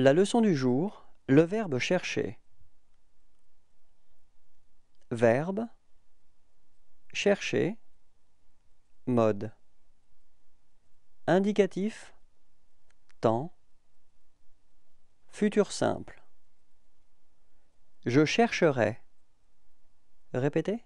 La leçon du jour, le verbe chercher. Verbe chercher mode indicatif temps futur simple Je chercherai Répétez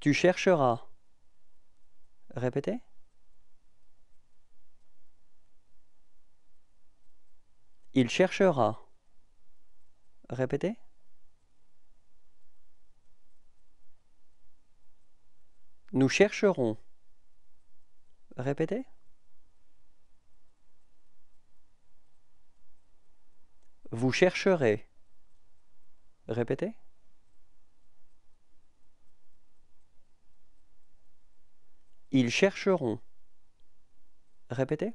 Tu chercheras Répétez Il cherchera. Répétez. Nous chercherons. Répétez. Vous chercherez. Répétez. Ils chercheront. Répétez.